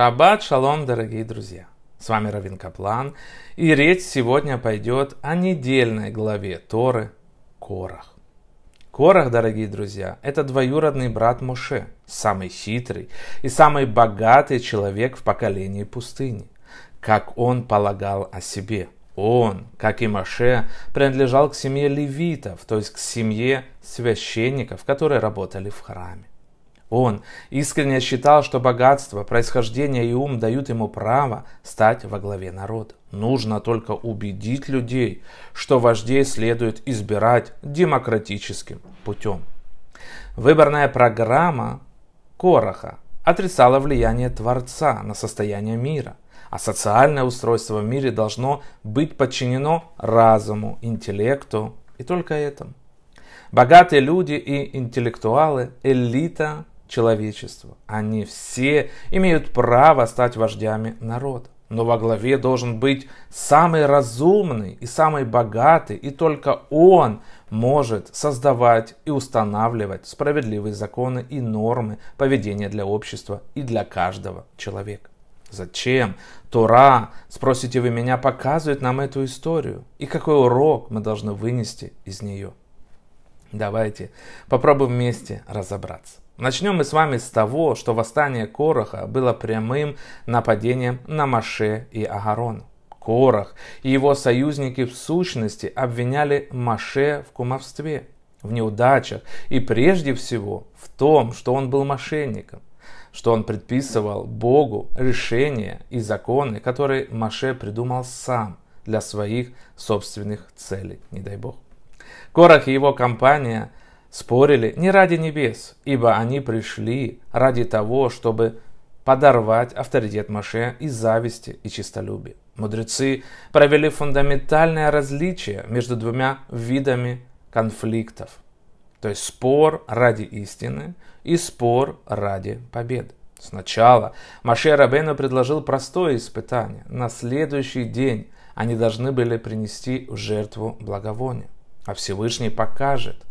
Шаббат шалом, дорогие друзья! С вами Равин Каплан, и речь сегодня пойдет о недельной главе Торы Корах. Корах, дорогие друзья, это двоюродный брат Моше, самый хитрый и самый богатый человек в поколении пустыни. Как он полагал о себе. Он, как и Моше, принадлежал к семье левитов, то есть к семье священников, которые работали в храме. Он искренне считал, что богатство, происхождение и ум дают ему право стать во главе народа. Нужно только убедить людей, что вождей следует избирать демократическим путем. Выборная программа Короха отрицала влияние Творца на состояние мира, а социальное устройство в мире должно быть подчинено разуму, интеллекту и только этому. Богатые люди и интеллектуалы, элита человечеству. Они все имеют право стать вождями народа. Но во главе должен быть самый разумный и самый богатый, и только он может создавать и устанавливать справедливые законы и нормы поведения для общества и для каждого человека. Зачем? Тора, спросите вы меня, показывает нам эту историю. И какой урок мы должны вынести из нее? Давайте попробуем вместе разобраться. Начнем мы с вами с того, что восстание Короха было прямым нападением на Маше и Агарона. Корах и его союзники в сущности обвиняли Маше в кумовстве, в неудачах и прежде всего в том, что он был мошенником, что он предписывал Богу решения и законы, которые Маше придумал сам для своих собственных целей, не дай Бог. Корах и его компания спорили не ради небес, ибо они пришли ради того, чтобы подорвать авторитет Маше из зависти и чистолюбия. Мудрецы провели фундаментальное различие между двумя видами конфликтов. То есть спор ради истины и спор ради победы. Сначала Маше Рабейну предложил простое испытание. На следующий день они должны были принести в жертву благовоние а Всевышний покажет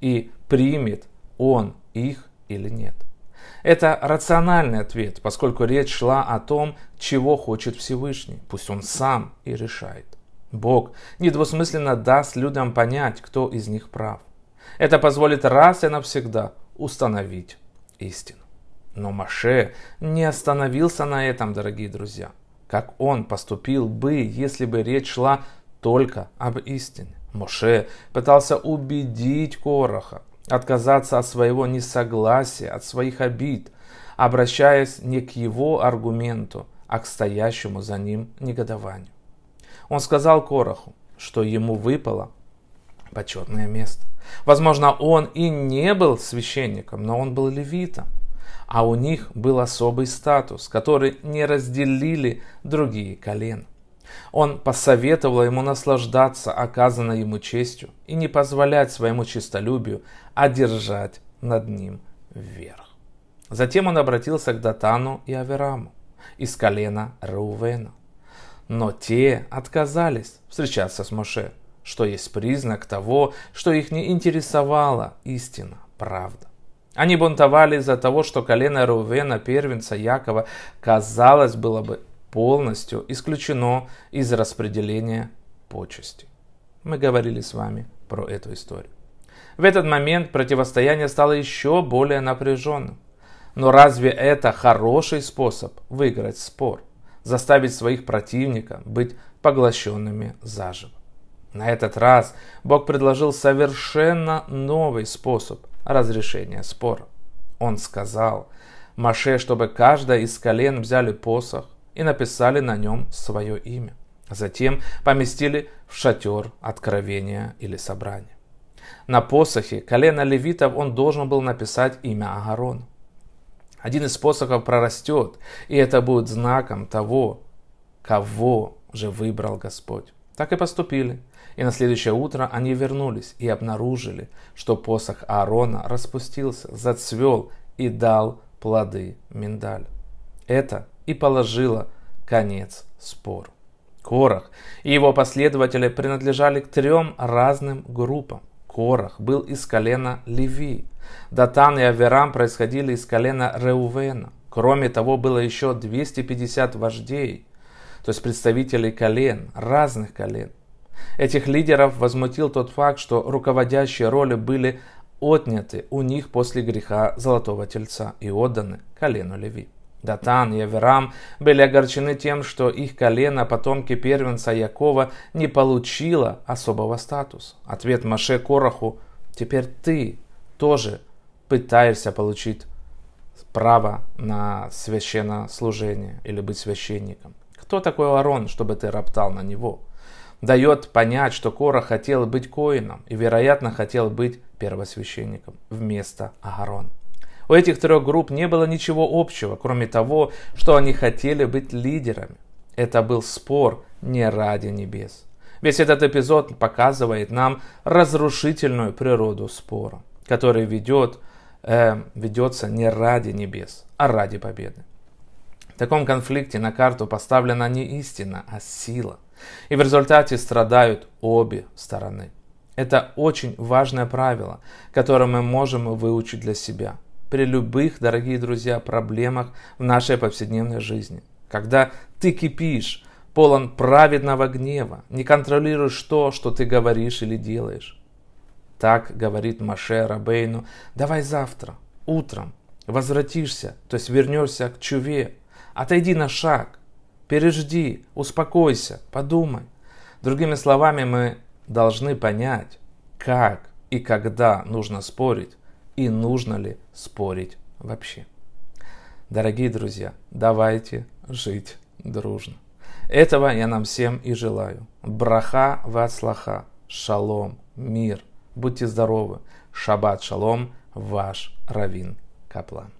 и примет он их или нет. Это рациональный ответ, поскольку речь шла о том, чего хочет Всевышний. Пусть он сам и решает. Бог недвусмысленно даст людям понять, кто из них прав. Это позволит раз и навсегда установить истину. Но Маше не остановился на этом, дорогие друзья. Как он поступил бы, если бы речь шла только об истине? Моше пытался убедить Короха отказаться от своего несогласия, от своих обид, обращаясь не к его аргументу, а к стоящему за ним негодованию. Он сказал Короху, что ему выпало почетное место. Возможно, он и не был священником, но он был левитом. А у них был особый статус, который не разделили другие колена. Он посоветовал ему наслаждаться оказанной ему честью и не позволять своему честолюбию одержать над ним верх. Затем он обратился к Датану и Авераму из колена Рувена. Но те отказались встречаться с Моше, что есть признак того, что их не интересовала истина, правда. Они бунтовали из-за того, что колено Рувена, первенца Якова, казалось было бы полностью исключено из распределения почести. Мы говорили с вами про эту историю. В этот момент противостояние стало еще более напряженным. Но разве это хороший способ выиграть спор, заставить своих противников быть поглощенными заживо? На этот раз Бог предложил совершенно новый способ разрешения спора. Он сказал Маше, чтобы каждая из колен взяли посох, и написали на нем свое имя. Затем поместили в шатер откровения или собрания. На посохе колена левитов он должен был написать имя Агарона. Один из посохов прорастет, и это будет знаком того, кого же выбрал Господь. Так и поступили. И на следующее утро они вернулись и обнаружили, что посох Аарона распустился, зацвел и дал плоды миндаль. Это и положила конец спору. Корах и его последователи принадлежали к трем разным группам. Корах был из колена Леви. Датан и Аверам происходили из колена Реувена. Кроме того, было еще 250 вождей, то есть представителей колен, разных колен. Этих лидеров возмутил тот факт, что руководящие роли были отняты у них после греха Золотого Тельца и отданы колену Леви. Датан и Аверам были огорчены тем, что их колено потомки первенца Якова не получило особого статуса. Ответ Маше Короху «Теперь ты тоже пытаешься получить право на священнослужение или быть священником. Кто такой Аарон, чтобы ты роптал на него?» Дает понять, что Кора хотел быть коином и, вероятно, хотел быть первосвященником вместо Аарона. У этих трех групп не было ничего общего, кроме того, что они хотели быть лидерами. Это был спор не ради небес. Весь этот эпизод показывает нам разрушительную природу спора, который ведет, э, ведется не ради небес, а ради победы. В таком конфликте на карту поставлена не истина, а сила. И в результате страдают обе стороны. Это очень важное правило, которое мы можем выучить для себя – при любых, дорогие друзья, проблемах в нашей повседневной жизни. Когда ты кипишь, полон праведного гнева, не контролируешь то, что ты говоришь или делаешь. Так говорит Маше Рабейну, давай завтра, утром, возвратишься, то есть вернешься к чуве, отойди на шаг, пережди, успокойся, подумай. Другими словами, мы должны понять, как и когда нужно спорить, и нужно ли спорить вообще. Дорогие друзья, давайте жить дружно. Этого я нам всем и желаю. Браха вацлаха, шалом, мир. Будьте здоровы. Шаббат шалом, ваш Равин Каплан.